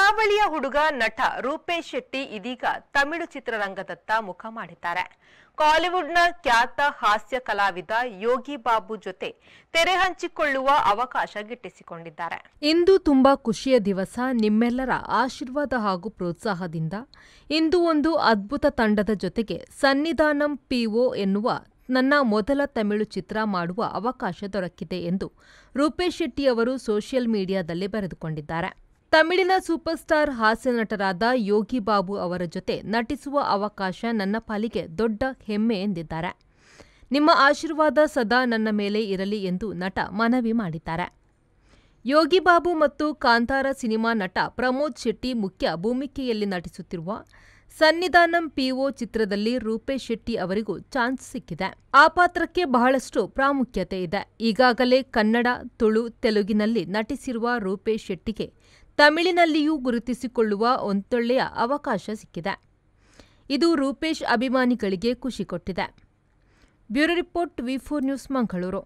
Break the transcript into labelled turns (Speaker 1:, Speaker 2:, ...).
Speaker 1: ಕರಾವಳಿಯ ಹುಡುಗ ನಟ ರೂಪೇಶ್ ಶೆಟ್ಟಿ ಇದೀಗ ತಮಿಳು ಚಿತ್ರರಂಗದತ್ತ ಮುಖ ಮಾಡಿದ್ದಾರೆ ಕಾಲಿವುಡ್ನ ಖ್ಯಾತ ಹಾಸ್ಯ ಕಲಾವಿದ ಯೋಗಿ ಬಾಬು ಜೊತೆ ತೆರೆ ಹಂಚಿಕೊಳ್ಳುವ ಅವಕಾಶ ಗಿಟ್ಟಿಸಿಕೊಂಡಿದ್ದಾರೆ ಇಂದು ತುಂಬಾ ಖುಷಿಯ ದಿವಸ ನಿಮ್ಮೆಲ್ಲರ ಆಶೀರ್ವಾದ ಹಾಗೂ ಪ್ರೋತ್ಸಾಹದಿಂದ ಇಂದು ಒಂದು ಅದ್ಭುತ ತಂಡದ ಜೊತೆಗೆ ಸನ್ನಿಧಾನಂ ಪಿಒ ಎನ್ನುವ ನನ್ನ ಮೊದಲ ತಮಿಳು ಚಿತ್ರ ಮಾಡುವ ಅವಕಾಶ ದೊರಕಿದೆ ಎಂದು ರೂಪೇಶ್ ಶೆಟ್ಟಿ ಅವರು ಸೋಷಿಯಲ್ ಮೀಡಿಯಾದಲ್ಲಿ ಬರೆದುಕೊಂಡಿದ್ದಾರೆ ತಮಿಳಿನ ಸೂಪರ್ ಸ್ಟಾರ್ ಹಾಸ್ಯ ನಟರಾದ ಯೋಗಿ ಬಾಬು ಅವರ ಜೊತೆ ನಟಿಸುವ ಅವಕಾಶ ನನ್ನ ಪಾಲಿಗೆ ದೊಡ್ಡ ಹೆಮ್ಮೆ ಎಂದಿದ್ದಾರೆ ನಿಮ್ಮ ಆಶೀರ್ವಾದ ಸದಾ ನನ್ನ ಮೇಲೆ ಇರಲಿ ಎಂದು ನಟ ಮನವಿ ಮಾಡಿದ್ದಾರೆ ಯೋಗಿ ಬಾಬು ಮತ್ತು ಕಾಂತಾರ ಸಿನಿಮಾ ನಟ ಪ್ರಮೋದ್ ಶೆಟ್ಟಿ ಮುಖ್ಯ ಭೂಮಿಕೆಯಲ್ಲಿ ನಟಿಸುತ್ತಿರುವ ಸನ್ನಿಧಾನಂ ಪಿಒ ಚಿತ್ರದಲ್ಲಿ ರೂಪೇಶ್ ಶೆಟ್ಟಿ ಅವರಿಗೂ ಚಾನ್ಸ್ ಸಿಕ್ಕಿದೆ ಆ ಪಾತ್ರಕ್ಕೆ ಬಹಳಷ್ಟು ಪ್ರಾಮುಖ್ಯತೆ ಇದೆ ಈಗಾಗಲೇ ಕನ್ನಡ ತುಳು ತೆಲುಗಿನಲ್ಲಿ ನಟಿಸಿರುವ ರೂಪೇಶ್ ಶೆಟ್ಟಿಗೆ ತಮಿಳಿನಲ್ಲಿಯೂ ಗುರುತಿಸಿಕೊಳ್ಳುವ ಒಂದೊಳ್ಳೆಯ ಅವಕಾಶ ಸಿಕ್ಕಿದೆ ಇದು ರೂಪೇಶ್ ಅಭಿಮಾನಿಗಳಿಗೆ ಖುಷಿ ಕೊಟ್ಟಿದೆ bureau report V four news Mangaluru